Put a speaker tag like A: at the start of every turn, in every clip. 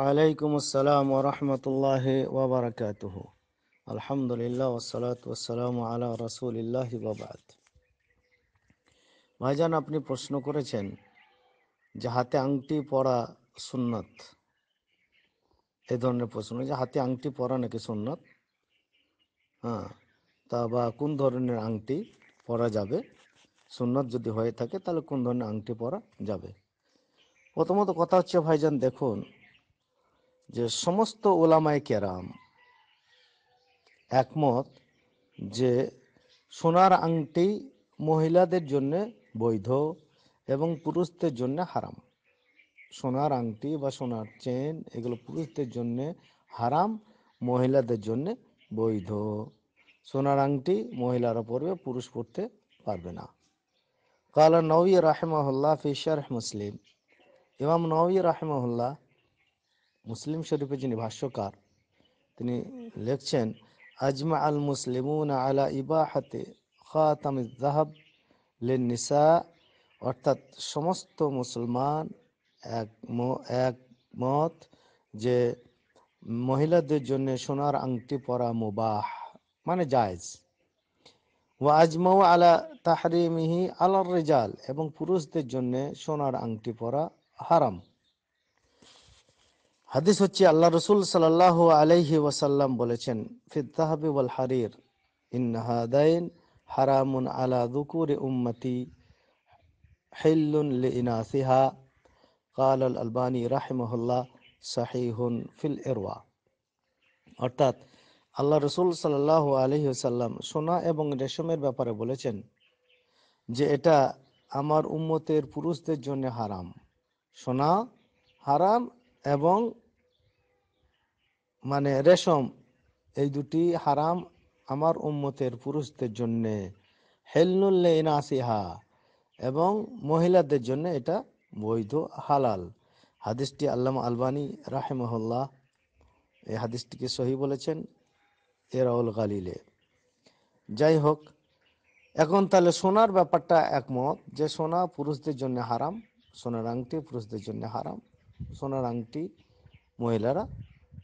A: ওয়ালাইকুম আসসালাম ওরহমতুল্লাহ ওবরাকাত আলহামদুলিল্লাহ ওসালাত ওসালাম আলা রসুলিল্লাহ বাবাদ ভাইজান আপনি প্রশ্ন করেছেন যে হাতে আংটি পরা সুন্নত এ ধরনের প্রশ্ন যে হাতে আংটি পরা নাকি সুন্নত হ্যাঁ তা বা কোন ধরনের আংটি পরা যাবে সুন্নত যদি হয়ে থাকে তাহলে কোন ধরনের আংটি পরা যাবে প্রথমত কথা হচ্ছে ভাইজান দেখুন যে সমস্ত ওলামায় কেরাম একমত যে সোনার আংটি মহিলাদের জন্য বৈধ এবং পুরুষদের জন্য হারাম সোনার আংটি বা সোনার চেন এগুলো পুরুষদের জন্য হারাম মহিলাদের জন্য বৈধ সোনার আংটি মহিলারা পরবে পুরুষ পড়তে পারবে না কালা নবী রাহেমাহুল্লাহ ফি মুসলিম ইমাম নবী রাহেমাহুল্লাহ মুসলিম শরীফের যিনি ভাষ্যকার তিনি লিখছেন আজমা আল মুসলিম আলা ইবাহাতে খাতামিজ জাহাব নিসা অর্থাৎ সমস্ত মুসলমান এক একমত যে মহিলাদের জন্য সোনার আংটি পরা মুবাহ মানে জায়জ আজমাও আলা মিহি আলার রেজাল এবং পুরুষদের জন্য সোনার আংটি পরা হারাম হাদিস হচ্ছে আল্লাহ রসুল সাল্লাহ আলাইহি ওয়াসাল্লাম বলেছেন ফিতাহাবি ওয়াল হারির ইনহাদাইন হারামুন আলা দুকুর উম্মতি হিল্লুন লিনাসিহা কাল আল আলবানী রাহেমহল্লা সাহিহুন ফিল এরওয়া অর্থাৎ আল্লাহ রসুল সাল্লাহ আলহি ওসাল্লাম সোনা এবং রেশমের ব্যাপারে বলেছেন যে এটা আমার উম্মতের পুরুষদের জন্য হারাম সোনা হারাম এবং মানে রেশম এই দুটি হারাম আমার উম্মতের পুরুষদের জন্যে হেলনুল্লে নাসিহা এবং মহিলাদের জন্য এটা বৈধ হালাল হাদিসটি আল্লামা আলবানী রাহেমহল্লা এই হাদিসটিকে সহি বলেছেন এরাউল গালিলে যাই হোক এখন তাহলে সোনার ব্যাপারটা একমত যে সোনা পুরুষদের জন্য হারাম সোনার আংটি পুরুষদের জন্য হারাম সোনার আংটি মহিলারা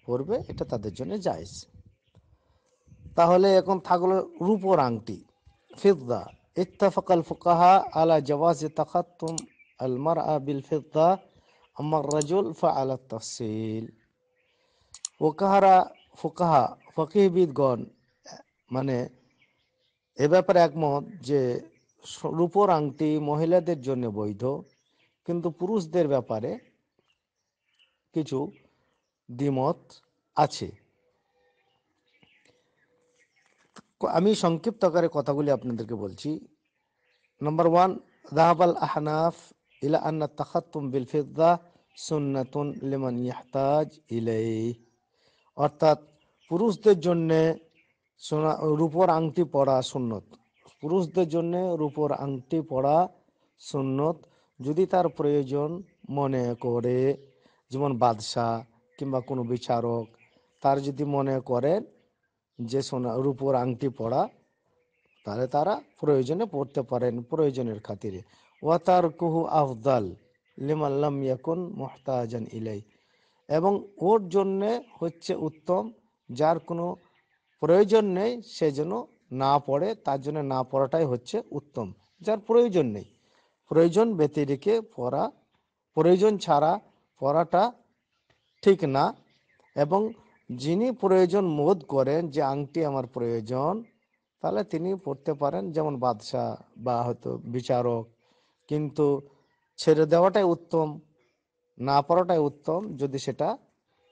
A: পরবে এটা তাদের জন্য জায়জ তাহলে এখন থাকলো রূপর আংটি ফিদ্দা ইত্তাফাকাল ফুকাহা আলা জওয়াজ তাকাত্তুম আল মারআ বিল ফিদ্দা আমার রাজুল ফা আলা তাফসিল ওকাহারা ফুকাহা ফকিহবিদগণ মানে এ ব্যাপারে একমত যে রূপর আংটি মহিলাদের জন্য বৈধ কিন্তু পুরুষদের ব্যাপারে কিছু দ্বিমত আছে আমি সংক্ষিপ্ত আকারে কথাগুলি আপনাদেরকে বলছি নম্বর ওয়ান দাহাবাল আহনাফ ইলা আন্না তাকাত্তুম বিল ফিদ্দা সুন্নাতুন লিমান ইয়াহতাজ ইলাই অর্থাৎ পুরুষদের জন্যে সোনা রূপর আংটি পরা সুন্নত পুরুষদের জন্য রূপর আংটি পরা সুন্নত যদি তার প্রয়োজন মনে করে যেমন বাদশাহ কিংবা কোনো বিচারক তার যদি মনে করেন যে সোনা রূপোর আংটি পড়া তাহলে তারা প্রয়োজনে পড়তে পারেন প্রয়োজনের খাতিরে ওয়াতার কুহু আফদাল লিমাল্লাম ইয়াকুন মোহতাজান ইলাই এবং ওর জন্যে হচ্ছে উত্তম যার কোনো প্রয়োজন নেই সে যেন না পড়ে তার জন্য না পড়াটাই হচ্ছে উত্তম যার প্রয়োজন নেই প্রয়োজন ব্যতিরিকে পড়া প্রয়োজন ছাড়া করাটা ঠিক না এবং যিনি প্রয়োজন মোধ করেন যে আংটি আমার প্রয়োজন তাহলে তিনি পড়তে পারেন যেমন বাদশাহ বা হয়তো বিচারক কিন্তু ছেড়ে দেওয়াটাই উত্তম না পড়াটাই উত্তম যদি সেটা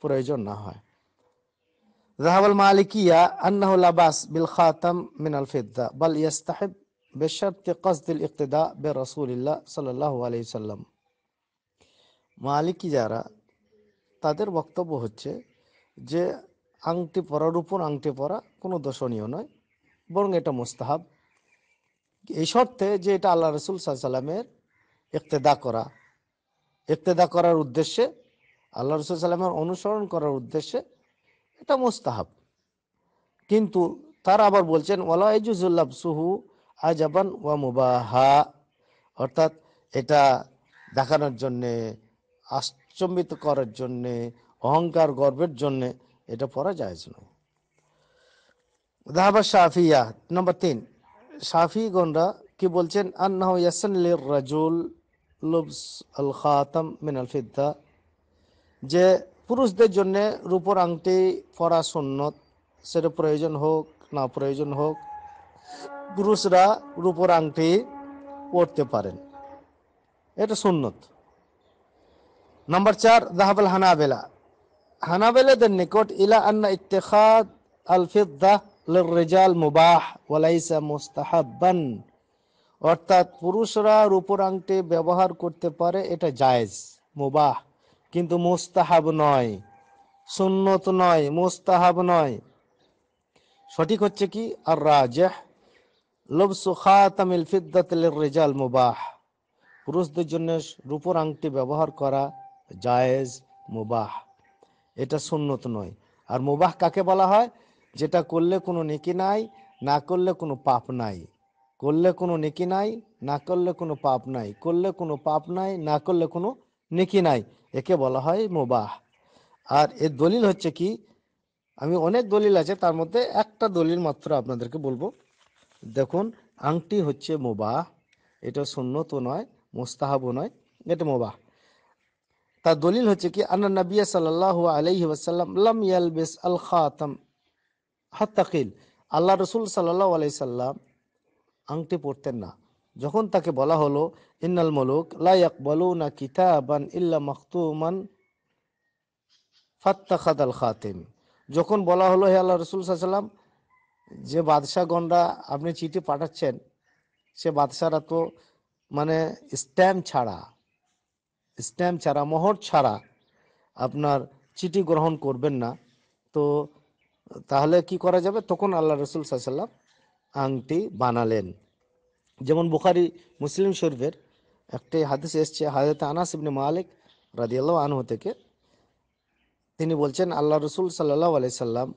A: প্রয়োজন না হয় জাহাবুল মালিকিয়া আন্নাহ লাবাস বিল খাতাম মিনাল ফিদ্দা বাল ইয়াস্তাহিব বিশর্তি কসদিল ইকতেদা বে রসুলিল্লাহ সাল্লাহ আলাইহি সাল্লাম মালিকি যারা তাদের বক্তব্য হচ্ছে যে আংটি পরার উপর আংটি পরা কোনো দর্শনীয় নয় বরং এটা মোস্তাহাব এই শর্তে যে এটা আল্লাহ রসুল সাল্লামের ইকতেদা করা ইকতেদা করার উদ্দেশ্যে আল্লাহ রসুল সাল্লামের অনুসরণ করার উদ্দেশ্যে এটা মোস্তাহাব কিন্তু তার আবার বলছেন ওয়ালাইজুজুল্লাব সুহু আজাবান ওয়া মুবাহা অর্থাৎ এটা দেখানোর জন্যে আশ্চম্বিত করার জন্যে অহংকার গর্বের জন্যে এটা পড়া যায় নয় দাহাবা শাফিয়া নম্বর তিন সাফি গন্ডা কি বলছেন আন্না রাজুল আল ফিদ্দা যে পুরুষদের জন্য রূপর আংটি পরা সুন্নত সেটা প্রয়োজন হোক না প্রয়োজন হোক পুরুষরা রূপর আংটি পরতে পারেন এটা সুন্নত নম্বর চার জাহাবুল হানাবেলা হানাবেলাদের নিকট ইলা আন্না ইত্তেখাদ আল ফিদ্দাহ রেজাল মুবাহ ওয়ালাইসা মুস্তাহাব্বান অর্থাৎ পুরুষরা রূপর আংটি ব্যবহার করতে পারে এটা জায়েজ মুবাহ কিন্তু মুস্তাহাব নয় সুন্নত নয় মুস্তাহাব নয় সঠিক হচ্ছে কি আর রাজহ লবসু খাতামিল ফিদ্দাতিল রেজাল মুবাহ পুরুষদের জন্য রূপর আংটি ব্যবহার করা জায়েজ মুবাহ এটা সুন্নত নয় আর মুবাহ কাকে বলা হয় যেটা করলে কোনো নেকি নাই না করলে কোনো পাপ নাই করলে কোনো নেকি নাই না করলে কোনো পাপ নাই করলে কোনো পাপ নাই না করলে কোনো নেকি নাই একে বলা হয় মুবাহ আর এর দলিল হচ্ছে কি আমি অনেক দলিল আছে তার মধ্যে একটা দলিল মাত্র আপনাদেরকে বলবো দেখুন আংটি হচ্ছে মোবাহ এটা সুন্নত নয় মোস্তাহাবও নয় এটা মোবাহ তার দলিল হচ্ছে কি আন্না নবিয়া সাল্লাহ আলহি ওয়াসাল্লাম লাম আল খাতাম হাতিল আল্লাহ রসুল সাল্লাহ আলাইসাল্লাম আংটি পড়তেন না যখন তাকে বলা হলো ইন্নাল মলুক লাকবালু না কিতাবান ইল্লা মখতুমান ফাত্তাখাদ আল খাতিম যখন বলা হলো হে আল্লাহ রসুল সাল্লাম যে বাদশাহগণরা আপনি চিঠি পাঠাচ্ছেন সে বাদশাহরা তো মানে স্ট্যাম্প ছাড়া স্ট্যাম্প ছাড়া মোহর ছাড়া আপনার চিঠি গ্রহণ করবেন না তো তাহলে কি করা যাবে তখন আল্লাহ রসুল সাল্লাম আংটি বানালেন যেমন বুখারি মুসলিম শরীফের একটি হাদিস এসছে হাজরত আনাস ইবনে মালিক রাদিয়াল্লাহ আনহু থেকে তিনি বলছেন আল্লাহ রসুল সাল্লাহ আলাইসাল্লাম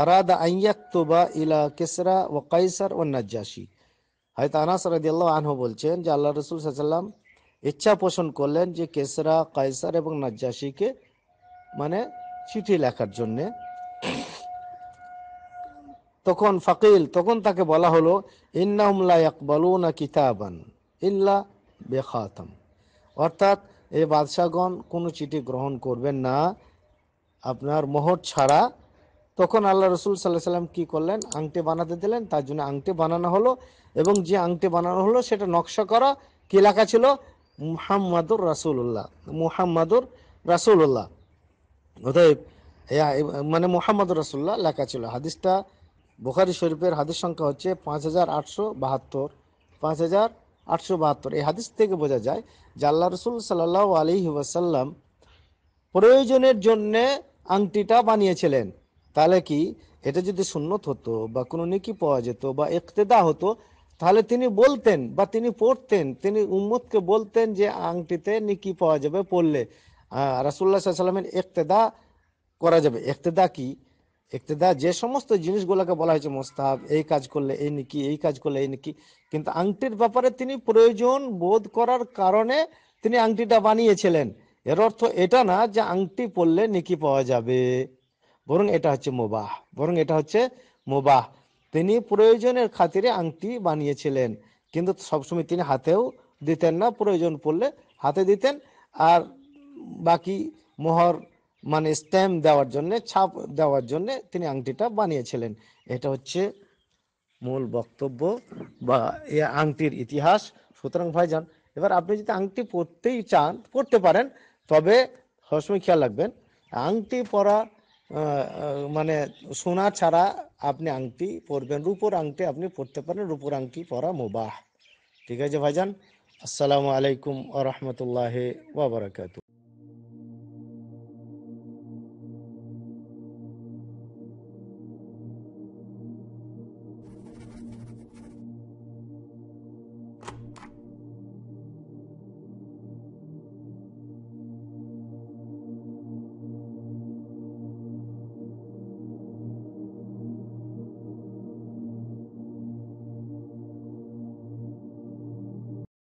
A: আরাদা তোবা ইলা কেসরা ও কাইসার ও নাজ্জাসি হয়তো আনাস রাদিয়াল্লাহ আনহু বলছেন যে আল্লাহ রসুল সাল্লাম ইচ্ছা পোষণ করলেন যে কেসরা কায়সার এবং নাজ্জাসিকে মানে চিঠি লেখার জন্যে তখন ফাকিল তখন তাকে বলা হলো ইন্নাহমলা ইকবালুনা কিতাবান ইল্লা বেখাতম অর্থাৎ এই বাদশাহগণ কোনো চিঠি গ্রহণ করবেন না আপনার মোহর ছাড়া তখন আল্লাহ রসুল সাল্লাহ সাল্লাম কি করলেন আংটি বানাতে দিলেন তার জন্য আংটি বানানো হলো এবং যে আংটি বানানো হলো সেটা নকশা করা কি লেখা ছিল মুহাম্মাদুর রাসুল্লাহ মুহাম্মাদুর রাসুল্লাহ অতএব মানে মোহাম্মদুর রাসুল্লাহ লেখা ছিল হাদিসটা বোখারি শরীফের হাদিস সংখ্যা হচ্ছে পাঁচ হাজার আটশো বাহাত্তর পাঁচ হাজার আটশো বাহাত্তর এই হাদিস থেকে বোঝা যায় যে আল্লাহ রসুল সাল্লাহ আলী ওয়াসাল্লাম প্রয়োজনের জন্যে আংটিটা বানিয়েছিলেন তাহলে কি এটা যদি সুন্নত হতো বা কোনো নিকি পাওয়া যেত বা একতেদা হতো তাহলে তিনি বলতেন বা তিনি পড়তেন তিনি উম্মতকে বলতেন যে আংটিতে নিকি পাওয়া যাবে পড়লে রাসুল্লাহ সাল্লামের একতেদা করা যাবে একতেদা কি একতেদা যে সমস্ত জিনিসগুলোকে বলা হয়েছে মোস্তাব এই কাজ করলে এই নিকি এই কাজ করলে এই নিকি কিন্তু আংটির ব্যাপারে তিনি প্রয়োজন বোধ করার কারণে তিনি আংটিটা বানিয়েছিলেন এর অর্থ এটা না যে আংটি পরলে নিকি পাওয়া যাবে বরং এটা হচ্ছে মোবাহ বরং এটা হচ্ছে মোবাহ তিনি প্রয়োজনের খাতিরে আংটি বানিয়েছিলেন কিন্তু সবসময় তিনি হাতেও দিতেন না প্রয়োজন পড়লে হাতে দিতেন আর বাকি মোহর মানে স্ট্যাম্প দেওয়ার জন্য ছাপ দেওয়ার জন্য তিনি আংটিটা বানিয়েছিলেন এটা হচ্ছে মূল বক্তব্য বা এ আংটির ইতিহাস সুতরাং ভাইজান এবার আপনি যদি আংটি পরতেই চান পরতে পারেন তবে সবসময় খেয়াল রাখবেন আংটি পরা মানে সোনা ছাড়া আপনি আংটি পরবেন রুপোর আংটি আপনি পরতে পারেন রুপোর আংটি পরা মুবাহ ঠিক আছে ভাইজান আসসালামু আলাইকুম আ রহমতুল্লাহ ওবরাকাতু